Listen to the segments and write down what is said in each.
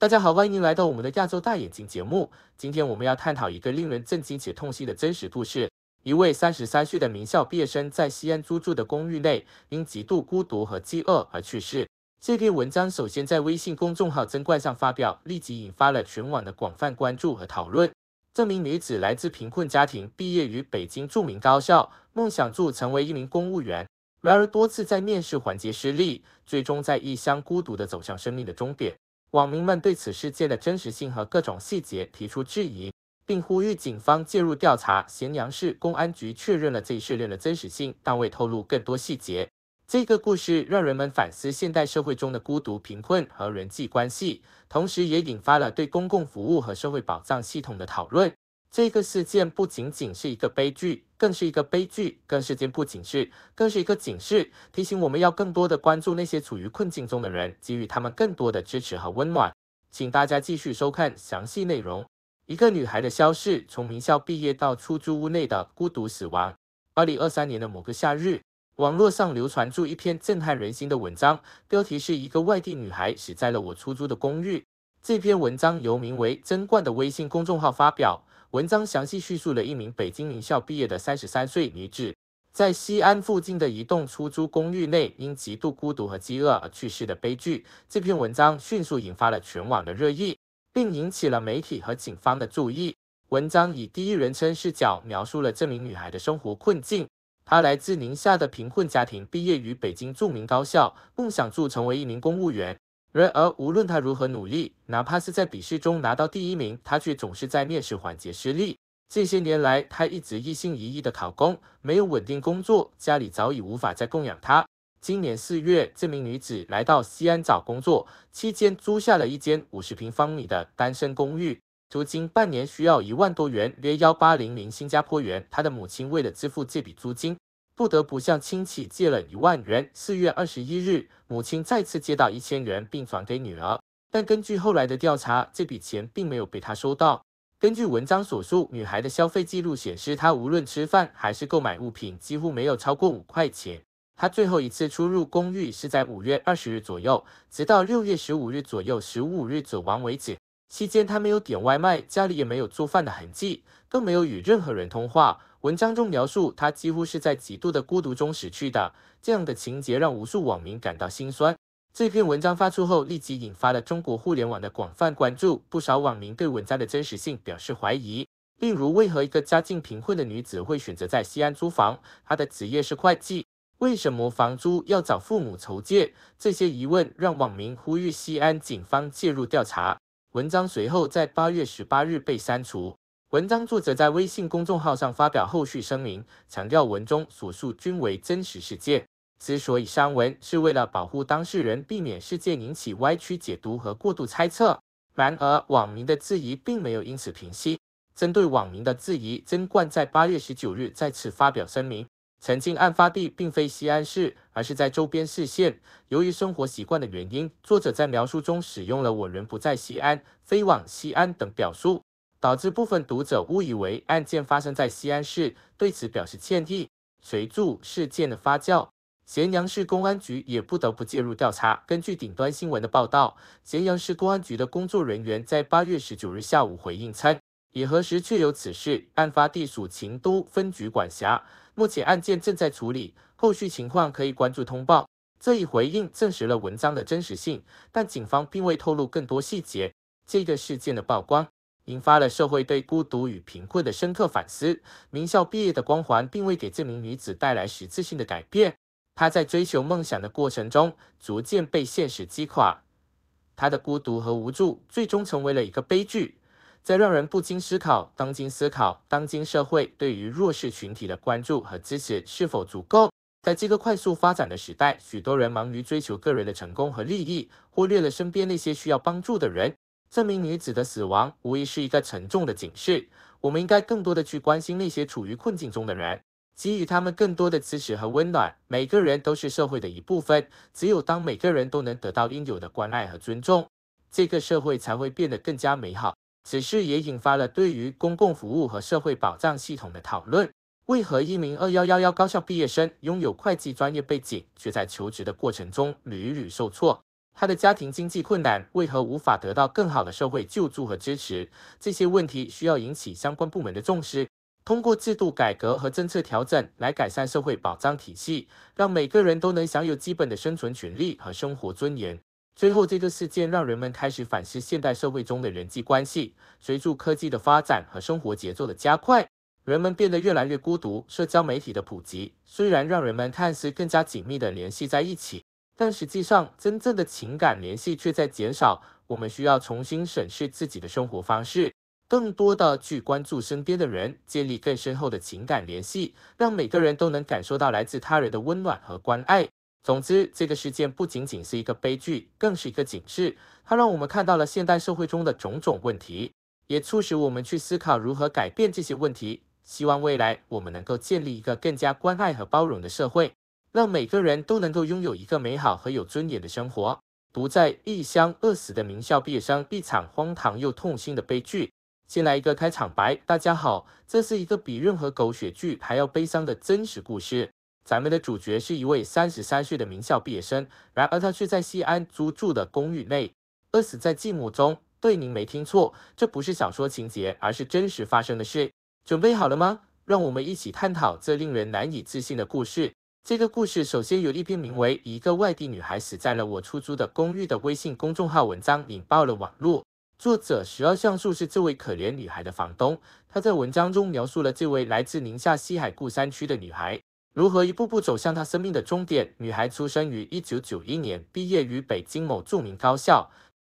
大家好，欢迎来到我们的亚洲大眼睛节目。今天我们要探讨一个令人震惊且痛心的真实故事：一位三十三岁的名校毕业生在西安租住的公寓内，因极度孤独和饥饿而去世。这篇文章首先在微信公众号“真怪”上发表，立即引发了全网的广泛关注和讨论。这名女子来自贫困家庭，毕业于北京著名高校，梦想住成为一名公务员，然而多次在面试环节失利，最终在异乡孤独的走向生命的终点。网民们对此事件的真实性和各种细节提出质疑，并呼吁警方介入调查。咸阳市公安局确认了这一事件的真实性，但未透露更多细节。这个故事让人们反思现代社会中的孤独、贫困和人际关系，同时也引发了对公共服务和社会保障系统的讨论。这个事件不仅仅是一个悲剧。更是一个悲剧，更是件不警事，更是一个警示，提醒我们要更多的关注那些处于困境中的人，给予他们更多的支持和温暖。请大家继续收看详细内容。一个女孩的消失，从名校毕业到出租屋内的孤独死亡。二零二三年的某个夏日，网络上流传出一篇震撼人心的文章，标题是一个外地女孩死在了我出租的公寓。这篇文章由名为“贞观”的微信公众号发表。文章详细叙述了一名北京名校毕业的三十三岁女子，在西安附近的一栋出租公寓内，因极度孤独和饥饿而去世的悲剧。这篇文章迅速引发了全网的热议，并引起了媒体和警方的注意。文章以第一人称视角描述了这名女孩的生活困境：她来自宁夏的贫困家庭，毕业于北京著名高校，梦想住成为一名公务员。然而，无论他如何努力，哪怕是在笔试中拿到第一名，他却总是在面试环节失利。这些年来，他一直一心一意的考公，没有稳定工作，家里早已无法再供养他。今年四月，这名女子来到西安找工作，期间租下了一间五十平方米的单身公寓，租金半年需要一万多元，约幺八零零新加坡元。她的母亲为了支付这笔租金。不得不向亲戚借了一万元。四月二十一日，母亲再次借到一千元，并转给女儿。但根据后来的调查，这笔钱并没有被她收到。根据文章所述，女孩的消费记录显示，她无论吃饭还是购买物品，几乎没有超过五块钱。她最后一次出入公寓是在五月二十日左右，直到六月十五日左右、十五日走完为止。期间她没有点外卖，家里也没有做饭的痕迹，更没有与任何人通话。文章中描述，他几乎是在极度的孤独中死去的，这样的情节让无数网民感到心酸。这篇文章发出后，立即引发了中国互联网的广泛关注，不少网民对文章的真实性表示怀疑。例如，为何一个家境贫困的女子会选择在西安租房？她的职业是会计，为什么房租要找父母筹借？这些疑问让网民呼吁西安警方介入调查。文章随后在八月十八日被删除。文章作者在微信公众号上发表后续声明，强调文中所述均为真实事件。之所以删文，是为了保护当事人，避免事件引起歪曲解读和过度猜测。然而，网民的质疑并没有因此平息。针对网民的质疑，曾冠在八月十九日再次发表声明，曾经案发地并非西安市，而是在周边市县。由于生活习惯的原因，作者在描述中使用了“我人不在西安，飞往西安”等表述。导致部分读者误以为案件发生在西安市，对此表示歉意。随著事件的发酵，咸阳市公安局也不得不介入调查。根据顶端新闻的报道，咸阳市公安局的工作人员在八月十九日下午回应称，已核实确有此事，案发地属秦都分局管辖，目前案件正在处理，后续情况可以关注通报。这一回应证实了文章的真实性，但警方并未透露更多细节。这个事件的曝光。引发了社会对孤独与贫困的深刻反思。名校毕业的光环并未给这名女子带来实质性的改变。她在追求梦想的过程中，逐渐被现实击垮。她的孤独和无助最终成为了一个悲剧，在让人不禁思考：当今思考当今社会对于弱势群体的关注和支持是否足够？在这个快速发展的时代，许多人忙于追求个人的成功和利益，忽略了身边那些需要帮助的人。这名女子的死亡无疑是一个沉重的警示，我们应该更多的去关心那些处于困境中的人，给予他们更多的支持和温暖。每个人都是社会的一部分，只有当每个人都能得到应有的关爱和尊重，这个社会才会变得更加美好。此事也引发了对于公共服务和社会保障系统的讨论：为何一名二幺幺幺高校毕业生拥有会计专业背景，却在求职的过程中屡屡受挫？他的家庭经济困难，为何无法得到更好的社会救助和支持？这些问题需要引起相关部门的重视，通过制度改革和政策调整来改善社会保障体系，让每个人都能享有基本的生存权利和生活尊严。最后，这个事件让人们开始反思现代社会中的人际关系。随着科技的发展和生活节奏的加快，人们变得越来越孤独。社交媒体的普及虽然让人们看似更加紧密的联系在一起。但实际上，真正的情感联系却在减少。我们需要重新审视自己的生活方式，更多的去关注身边的人，建立更深厚的情感联系，让每个人都能感受到来自他人的温暖和关爱。总之，这个事件不仅仅是一个悲剧，更是一个警示。它让我们看到了现代社会中的种种问题，也促使我们去思考如何改变这些问题。希望未来我们能够建立一个更加关爱和包容的社会。让每个人都能够拥有一个美好和有尊严的生活，不在异乡饿死的名校毕业生，一场荒唐又痛心的悲剧。先来一个开场白，大家好，这是一个比任何狗血剧还要悲伤的真实故事。咱们的主角是一位三十三岁的名校毕业生，然而他却在西安租住的公寓内饿死在继母中。对，您没听错，这不是小说情节，而是真实发生的事。准备好了吗？让我们一起探讨这令人难以置信的故事。这个故事首先有一篇名为《一个外地女孩死在了我出租的公寓》的微信公众号文章引爆了网络。作者徐二像树是这位可怜女孩的房东，他在文章中描述了这位来自宁夏西海固山区的女孩如何一步步走向她生命的终点。女孩出生于一九九一年，毕业于北京某著名高校，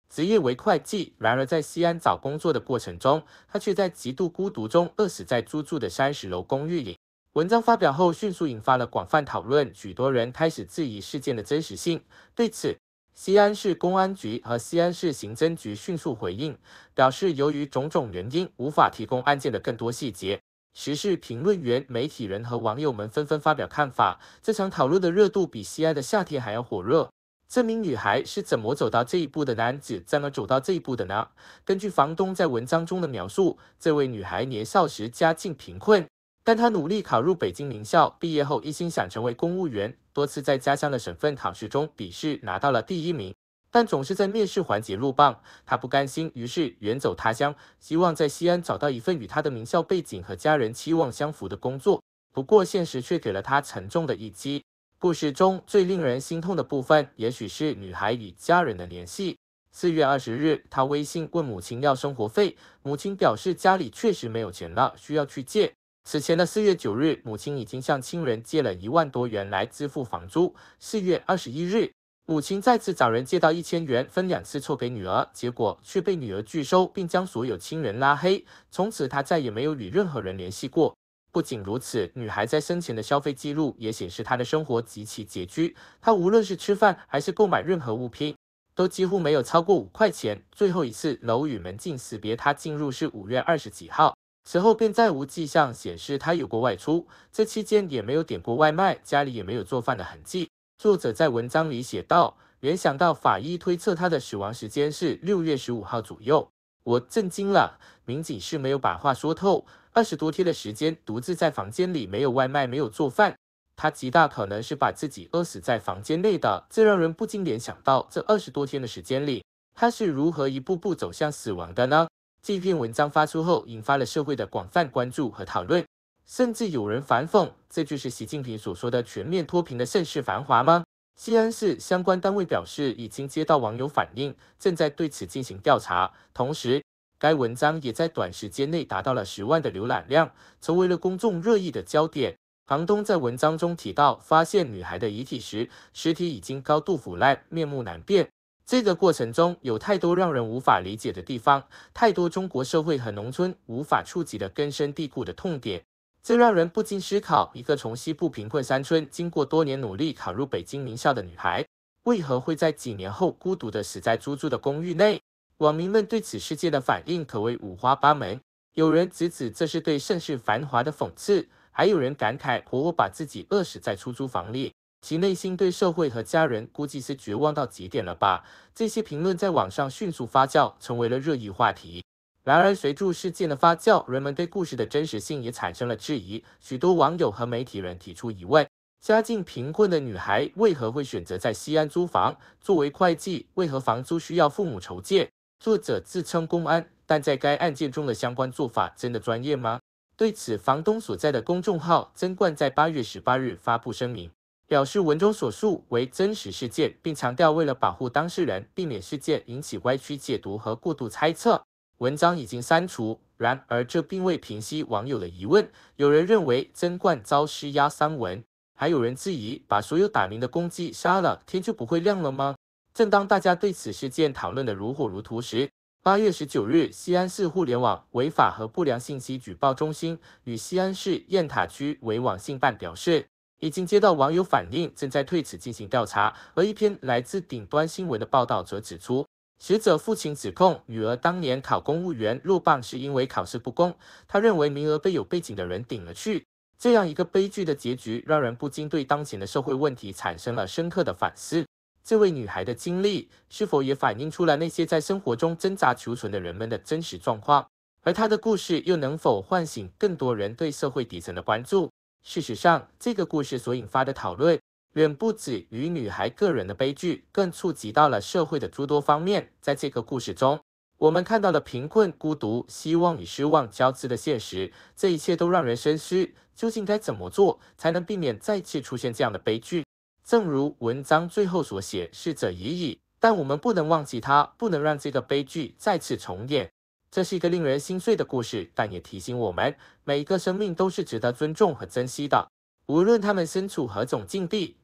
职业为会计。然而，在西安找工作的过程中，她却在极度孤独中饿死在租住的三十楼公寓里。文章发表后，迅速引发了广泛讨论，许多人开始质疑事件的真实性。对此，西安市公安局和西安市刑侦局迅速回应，表示由于种种原因，无法提供案件的更多细节。时事评论员、媒体人和网友们纷纷发表看法，这场讨论的热度比西安的夏天还要火热。这名女孩是怎么走到这一步的？男子怎么走到这一步的呢？根据房东在文章中的描述，这位女孩年少时家境贫困。但他努力考入北京名校，毕业后一心想成为公务员，多次在家乡的省份考试中笔试拿到了第一名，但总是在面试环节入棒。他不甘心，于是远走他乡，希望在西安找到一份与他的名校背景和家人期望相符的工作。不过现实却给了他沉重的一击。故事中最令人心痛的部分，也许是女孩与家人的联系。四月二十日，她微信问母亲要生活费，母亲表示家里确实没有钱了，需要去借。此前的四月九日，母亲已经向亲人借了一万多元来支付房租。四月二十一日，母亲再次找人借到一千元，分两次凑给女儿，结果却被女儿拒收，并将所有亲人拉黑。从此，她再也没有与任何人联系过。不仅如此，女孩在生前的消费记录也显示她的生活极其拮据。她无论是吃饭还是购买任何物品，都几乎没有超过五块钱。最后一次楼宇门禁识别，她进入是五月二十几号。此后便再无迹象显示他有过外出，这期间也没有点过外卖，家里也没有做饭的痕迹。作者在文章里写道，联想到法医推测他的死亡时间是六月十五号左右，我震惊了。民警是没有把话说透，二十多天的时间独自在房间里，没有外卖，没有做饭，他极大可能是把自己饿死在房间内的。这让人不禁联想到，这二十多天的时间里，他是如何一步步走向死亡的呢？这篇文章发出后，引发了社会的广泛关注和讨论，甚至有人反讽：“这就是习近平所说的全面脱贫的盛世繁华吗？”西安市相关单位表示，已经接到网友反映，正在对此进行调查。同时，该文章也在短时间内达到了十万的浏览量，成为了公众热议的焦点。房东在文章中提到，发现女孩的遗体时，尸体已经高度腐烂，面目难辨。这个过程中有太多让人无法理解的地方，太多中国社会和农村无法触及的根深蒂固的痛点。这让人不禁思考：一个从西部贫困山村经过多年努力考入北京名校的女孩，为何会在几年后孤独地死在租住的公寓内？网民们对此事件的反应可谓五花八门。有人指指这是对盛世繁华的讽刺，还有人感慨：活活把自己饿死在出租房里。其内心对社会和家人估计是绝望到极点了吧？这些评论在网上迅速发酵，成为了热议话题。然而，随着事件的发酵，人们对故事的真实性也产生了质疑。许多网友和媒体人提出疑问：家境贫困的女孩为何会选择在西安租房？作为会计，为何房租需要父母筹借？作者自称公安，但在该案件中的相关做法真的专业吗？对此，房东所在的公众号“曾冠”在八月十八日发布声明。表示文中所述为真实事件，并强调为了保护当事人，避免事件引起歪曲解读和过度猜测，文章已经删除。然而，这并未平息网友的疑问。有人认为曾冠遭施压删文，还有人质疑把所有打鸣的公鸡杀了，天就不会亮了吗？正当大家对此事件讨论的如火如荼时，八月十九日，西安市互联网违法和不良信息举报中心与西安市雁塔区网信办表示。已经接到网友反映，正在对此进行调查。而一篇来自顶端新闻的报道则指出，死者父亲指控女儿当年考公务员落榜是因为考试不公，他认为名额被有背景的人顶了去。这样一个悲剧的结局，让人不禁对当前的社会问题产生了深刻的反思。这位女孩的经历是否也反映出了那些在生活中挣扎求存的人们的真实状况？而她的故事又能否唤醒更多人对社会底层的关注？事实上，这个故事所引发的讨论远不止于女孩个人的悲剧，更触及到了社会的诸多方面。在这个故事中，我们看到了贫困、孤独、希望与失望交织的现实，这一切都让人深思：究竟该怎么做，才能避免再次出现这样的悲剧？正如文章最后所写：“逝者已矣，但我们不能忘记他，不能让这个悲剧再次重演。”这是一个令人心碎的故事，但也提醒我们，每一个生命都是值得尊重和珍惜的，无论他们身处何种境地。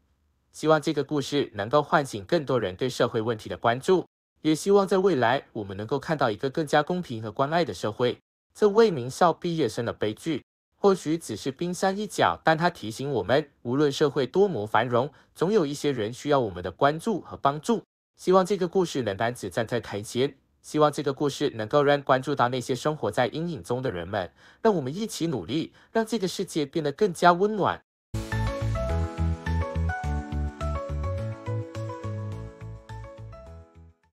希望这个故事能够唤醒更多人对社会问题的关注，也希望在未来我们能够看到一个更加公平和关爱的社会。这位名校毕业生的悲剧或许只是冰山一角，但他提醒我们，无论社会多么繁荣，总有一些人需要我们的关注和帮助。希望这个故事能单止站在台前，希望这个故事能够让关注到那些生活在阴影中的人们。让我们一起努力，让这个世界变得更加温暖。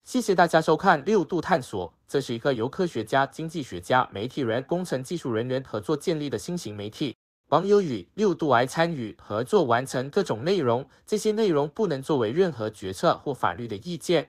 谢谢大家收看六度探索。这是一个由科学家、经济学家、媒体人、工程技术人员合作建立的新型媒体。网友与六度癌参与合作完成各种内容，这些内容不能作为任何决策或法律的意见。